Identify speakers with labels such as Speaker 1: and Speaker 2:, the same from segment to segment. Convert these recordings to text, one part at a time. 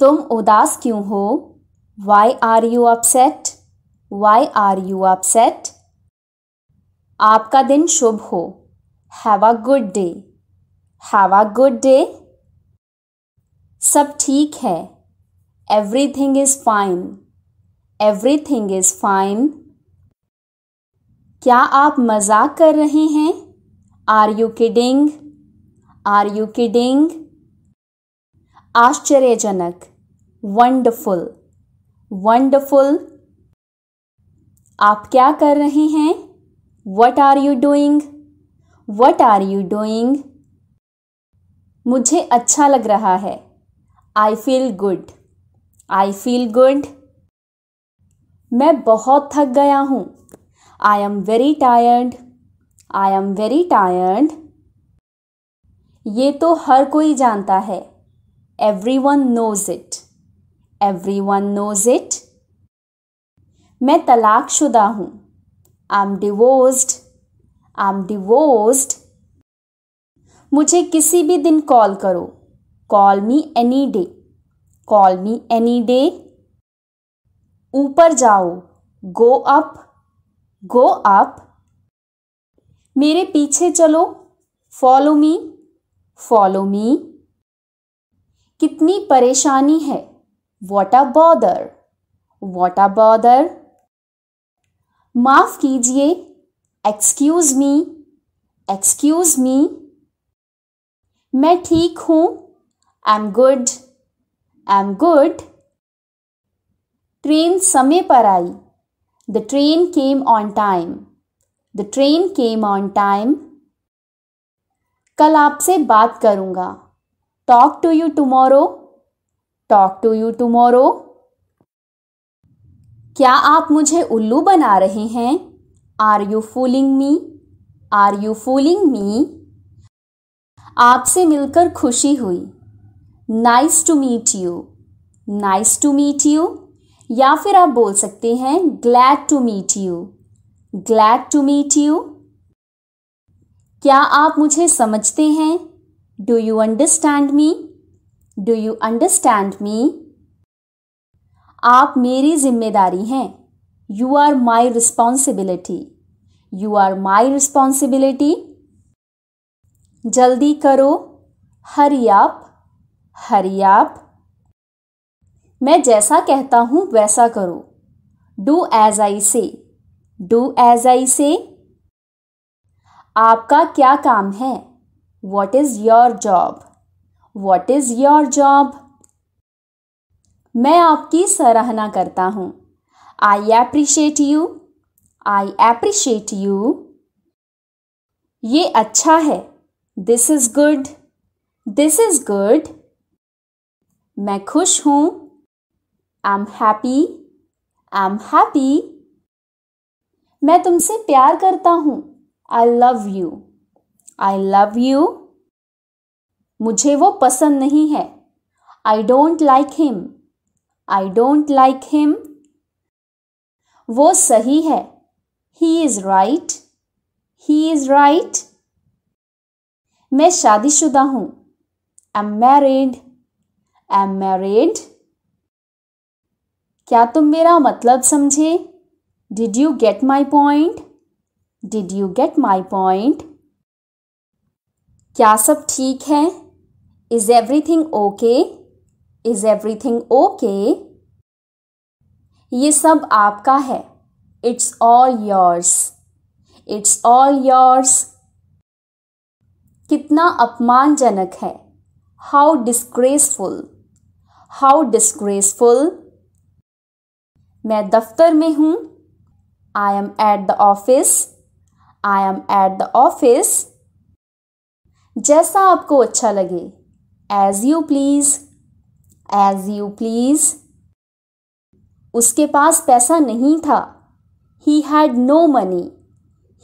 Speaker 1: तुम उदास क्यों हो why are you upset why are you upset आपका दिन शुभ हो have a good day have a good day सब ठीक है everything is fine everything is fine क्या आप मजाक कर रहे हैं are you kidding are you kidding आश्चर्यजनक वंडरफुल वंडरफुल आप क्या कर रहे हैं what are you doing what are you doing मुझे अच्छा लग रहा है I feel good I feel good मैं बहुत थक गया हूँ I am very tired I am very tired ये तो हर कोई जानता है everyone knows it everyone knows it मैं तलाकशुदा हूँ I am divorced I am divorced मुझे किसी भी दिन कॉल करो call me any day call me any day ऊपर जाओ गो अप गो अप मेरे पीछे चलो फॉलो मी फॉलो मी कितनी परेशानी है what a bother what a bother माफ कीजिए एक्सक्यूज मी एक्सक्यूज मी मैं ठीक हूं I am good I am good train समय पर I the train came on time the train came on time कल आपसे बात करूंगा talk to you tomorrow talk to you tomorrow क्या आप मुझे उल्लू बना रहे हैं are you fooling me are you fooling me आपसे मिलकर खुशी हुई nice to meet you nice to meet you या फिर आप बोल सकते हैं glad to meet you glad to meet you क्या आप मुझे समझते हैं Do you understand me? Do you understand me? आप मेरी जिम्मेदारी हैं you are my responsibility you are my responsibility जल्दी करो हरी आप हरी आप मैं जैसा कहता हूं वैसा करो डू एज आई से डू एज आई से आपका क्या काम है what is your job what is your job मैं आपकी सराहना करता हूं I appreciate you I appreciate you ये अच्छा है this is good this is good मैं खुश हूं I am happy I am happy मैं तुमसे प्यार करता हूं I love you I love you मुझे वो पसंद नहीं है I don't like him I don't like him वो सही है he is right he is right मैं शादीशुदा हूं I am married I am married क्या तुम मेरा मतलब समझे did you get my point did you get my point क्या सब ठीक है is everything okay is everything okay ये सब आपका है it's all yours it's all yours कितना अपमानजनक है हाउ डिस्ग्रेसफुल हाउ डिस्ग्रेसफुल मैं दफ्तर में हूं I am at the office I am at the office जैसा आपको अच्छा लगे as you please as you please उसके पास पैसा नहीं था he had no money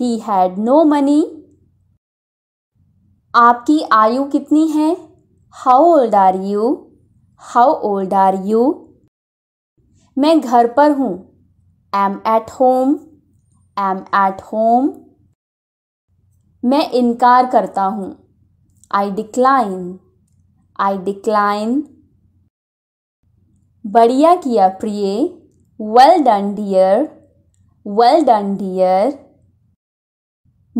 Speaker 1: he had no money आपकी आयु कितनी है how old are you how old are you मैं घर पर हूं am at home am at home मैं इनकार करता हूं आई डिक्लाइन आई डिक्लाइन बढ़िया किया प्रिय well done dear well done dear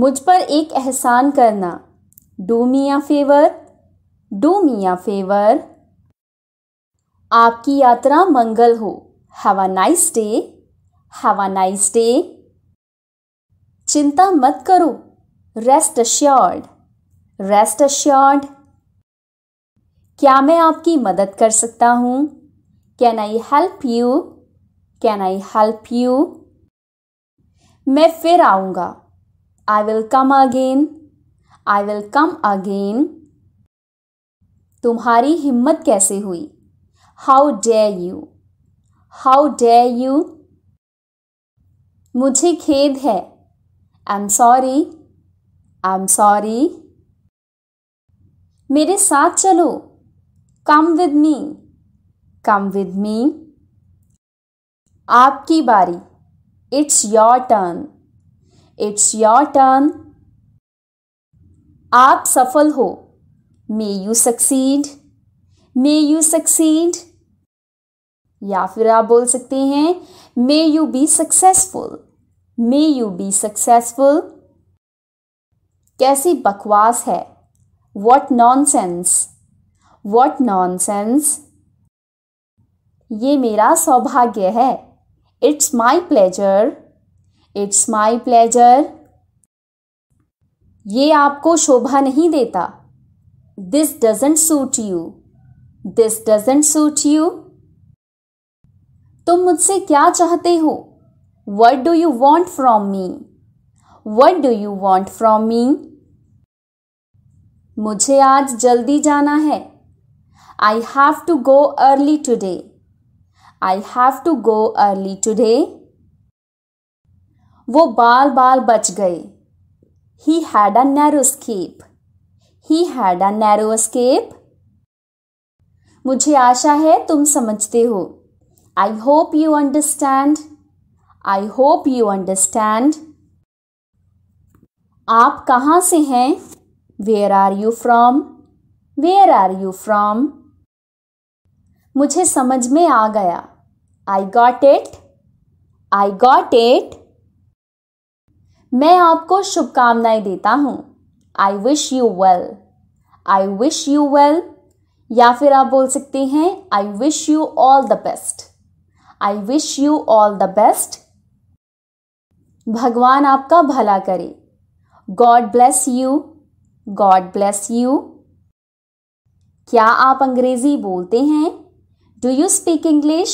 Speaker 1: मुझ पर एक एहसान करना do me a favour do me a favour आपकी यात्रा मंगल हो have a nice day have a nice day चिंता मत करो रेस्ट अश्योर्ड रेस्ट अश्योर्ड क्या मैं आपकी मदद कर सकता हूँ can I help you can I help you मैं फिर आऊँगा I will come again I will come again तुम्हारी हिम्मत कैसे हुई how dare you how dare you मुझे खेद है I am sorry I am sorry मेरे साथ चलो come with me come with me आपकी बारी it's your turn it's your turn आप सफल हो may you succeed may you succeed या फिर आप बोल सकते हैं may you be successful may you be successful कैसी बकवास है what nonsense what nonsense ये मेरा सौभाग्य है it's my pleasure it's my pleasure ये आपको शोभा नहीं देता this doesn't suit you this doesn't suit you तुम मुझसे क्या चाहते हो what do you want from me what do you want from me मुझे आज जल्दी जाना है I have to go early today I have to go early today वो बाल बाल बच गए he had a narrow escape he had a narrow escape मुझे आशा है तुम समझते हो I hope you understand I hope you understand आप कहाँ से हैं where are you from where are you from मुझे समझ में आ गया I got it I got it मैं आपको शुभकामनाएं देता हूं I wish you well I wish you well या फिर आप बोल सकते हैं I wish you all the best I wish you all the best भगवान आपका भला करे God bless you God bless you क्या आप अंग्रेजी बोलते हैं do you speak English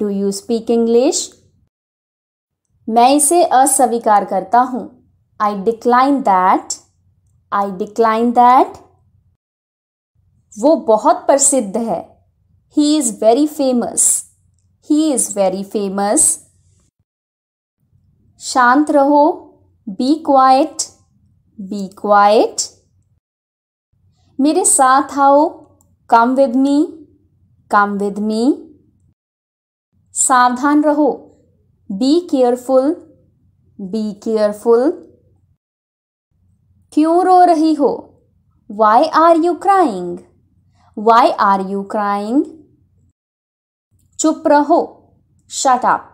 Speaker 1: do you speak English मैं इसे अस्वीकार करता हूं आई decline that I decline that वो बहुत प्रसिद्ध है he is very famous he is very famous शांत रहो बी क्वाइट बी क्वाइट मेरे साथ आओ come with me come with me सावधान रहो बी केयरफुल बी केयरफुल क्यों रो रही हो why are you crying why are you crying चुप रहो शट अप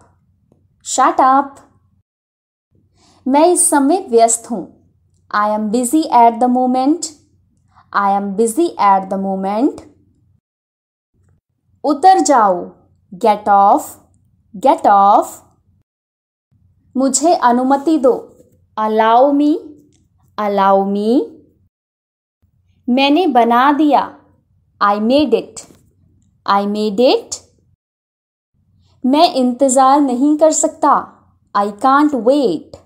Speaker 1: शट अप मैं इस समय व्यस्त हूं I am busy at the moment I am busy at the moment उतर जाओ गेट ऑफ गेट ऑफ मुझे अनुमति दो अलाउ मी अलाउ मी मैंने बना दिया I made it I made it मैं इंतजार नहीं कर सकता I can't wait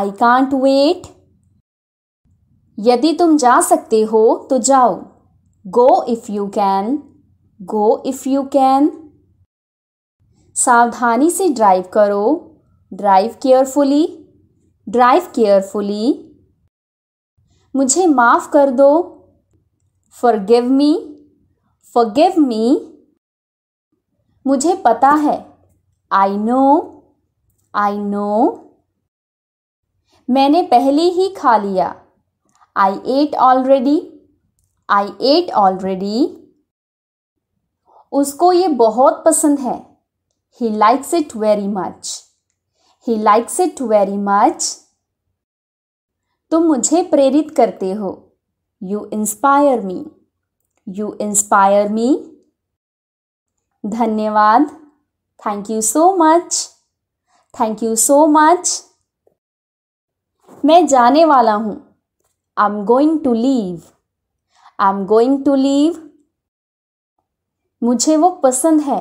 Speaker 1: I can't wait यदि तुम जा सकते हो तो जाओ go if you can go if you can सावधानी से ड्राइव करो ड्राइव केयरफुली ड्राइव केयरफुली मुझे माफ़ कर दो forgive me forgive me मुझे पता है आई नो आई नो मैंने पहले ही खा लिया I ate already. I ate already. उसको ये बहुत पसंद है He likes it very much. He likes it very much. तुम मुझे प्रेरित करते हो you inspire me you inspire me धन्यवाद thank you so much thank you so much मैं जाने वाला हूँ I'm going to leave. I'm going to leave. मुझे वो पसंद है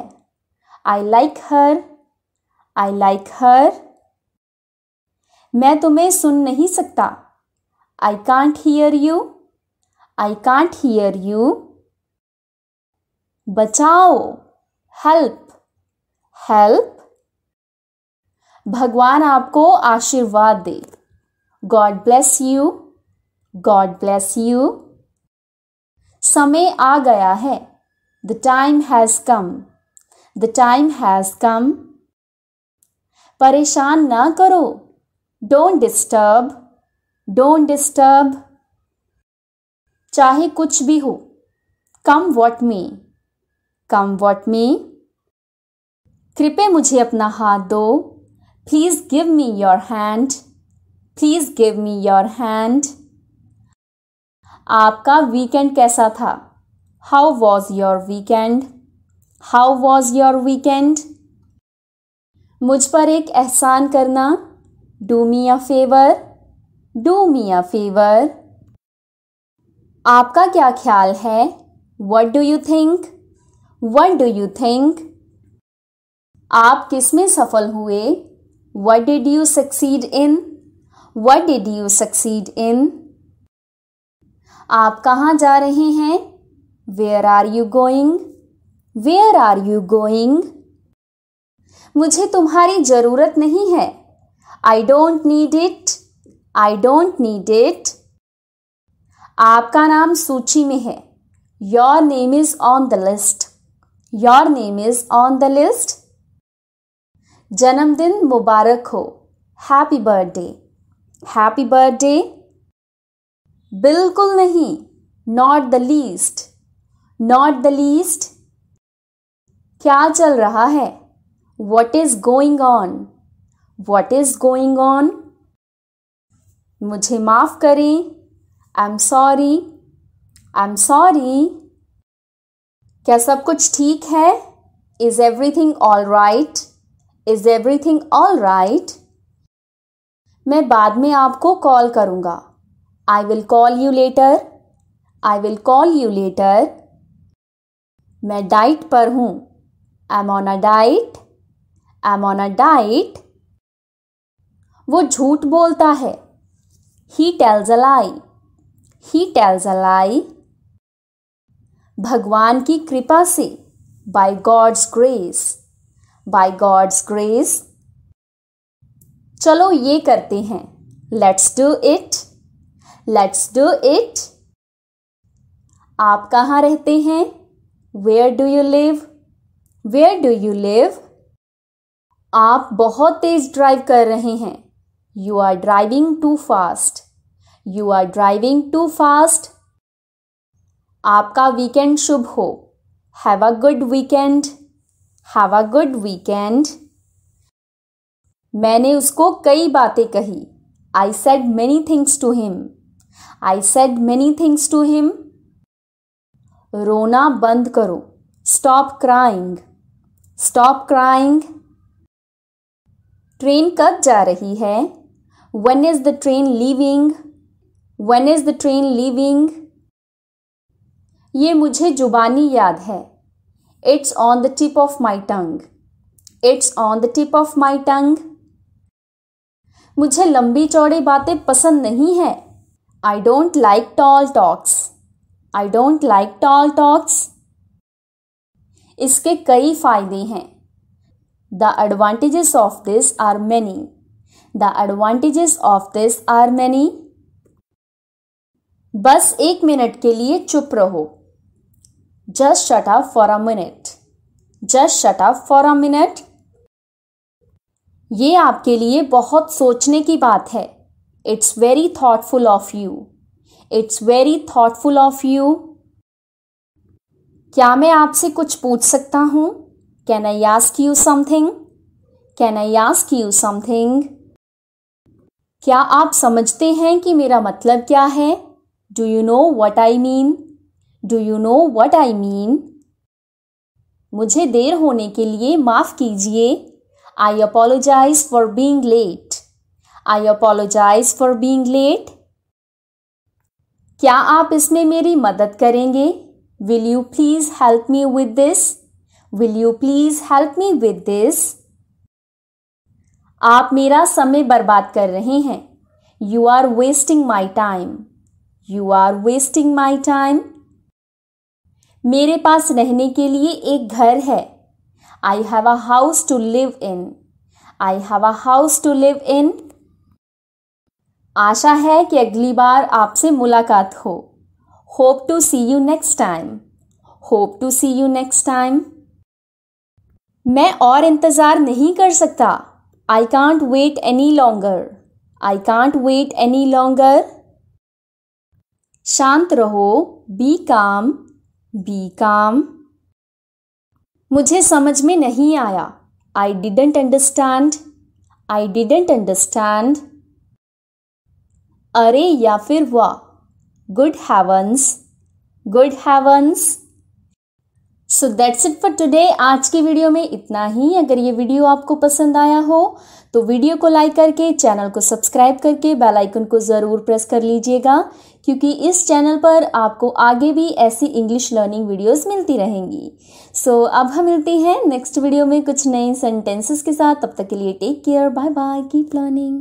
Speaker 1: I like her I like हर मैं तुम्हें सुन नहीं सकता I can't hear you I can't hear you बचाओ हेल्प हेल्प भगवान आपको आशीर्वाद दे God bless you God bless you समय आ गया है the time has come the time has come परेशान ना करो डोंट डिस्टर्ब डोंट डिस्टर्ब चाहे कुछ भी हो come what me come what मी कृपया मुझे अपना हाथ दो please give me your hand please give me your hand आपका वीकेंड कैसा था how was your weekend how was your weekend मुझ पर एक एहसान करना do me a favour do me a favour आपका क्या ख्याल है what do you think what do you think आप किस में सफल हुए what did you succeed in what did you succeed in आप कहाँ जा रहे हैं where are you going where are you going मुझे तुम्हारी ज़रूरत नहीं है I don't need it I don't need it आपका नाम सूची में है your name is on the list your name is on the list जन्मदिन मुबारक हो हैप्पी बर्थडे हैप्पी बर्थडे बिल्कुल नहीं not the least not the least क्या चल रहा है what is going on what is going on मुझे माफ़ करें आई am sorry I am sorry क्या सब कुछ ठीक है is everything all right is everything all right मैं बाद में आपको कॉल करूंगा I will call you later. I will call you later. मैं डाइट पर हूँ I'm on a diet. I'm on a diet. वो झूठ बोलता है He tells a lie. He tells a lie. भगवान की कृपा से By God's grace. By God's grace. चलो ये करते हैं Let's do it. Let's do it आप कहाँ रहते हैं where do you live where do you live आप बहुत तेज ड्राइव कर रहे हैं you are driving too fast you are driving too fast आपका वीकेंड शुभ हो have a good weekend have a good weekend मैंने उसको कई बातें कही I said many things to him I said many things to him रोना बंद करो stop crying stop crying train कब जा रही है when is the train leaving when is the train leaving ये मुझे जुबानी याद है it's on the tip of my tongue it's on the tip of my tongue मुझे लंबी चौड़ी बातें पसंद नहीं है I don't like tall dogs. I don't like tall dogs. इसके कई फायदे हैं the advantages of this are many the advantages of this are many बस एक मिनट के लिए चुप रहो just shut up for a minute just shut up for a minute ये आपके लिए बहुत सोचने की बात है It's very thoughtful of you. It's very thoughtful of you. क्या मैं आपसे कुछ पूछ सकता हूं can I ask you something can I ask you something क्या आप समझते हैं कि मेरा मतलब क्या है do you know what I mean do you know what I mean मुझे देर होने के लिए माफ़ कीजिए I apologise for being late I apologise for being late क्या आप इसमें मेरी मदद करेंगे will you please help me with this will you please help me with this आप मेरा समय बर्बाद कर रहे हैं you are wasting my time you are wasting my time मेरे पास रहने के लिए एक घर है I have a house to live in I have a house to live in आशा है कि अगली बार आपसे मुलाकात हो hope to see you next time hope to see you next time मैं और इंतज़ार नहीं कर सकता I can't wait any longer I can't wait any longer शांत रहो बी काम बी काम मुझे समझ में नहीं आया I didn't understand I didn't understand अरे या फिर वाह good heavens good heavens so that's it for today आज की वीडियो में इतना ही अगर ये वीडियो आपको पसंद आया हो तो वीडियो को लाइक करके चैनल को सब्सक्राइब करके बेल आइकन को ज़रूर प्रेस कर लीजिएगा क्योंकि इस चैनल पर आपको आगे भी ऐसी इंग्लिश लर्निंग वीडियोस मिलती रहेंगी सो so, अब हम मिलते हैं नेक्स्ट वीडियो में कुछ नए सेंटेंसेस के साथ तब तक के लिए take care bye bye keep learning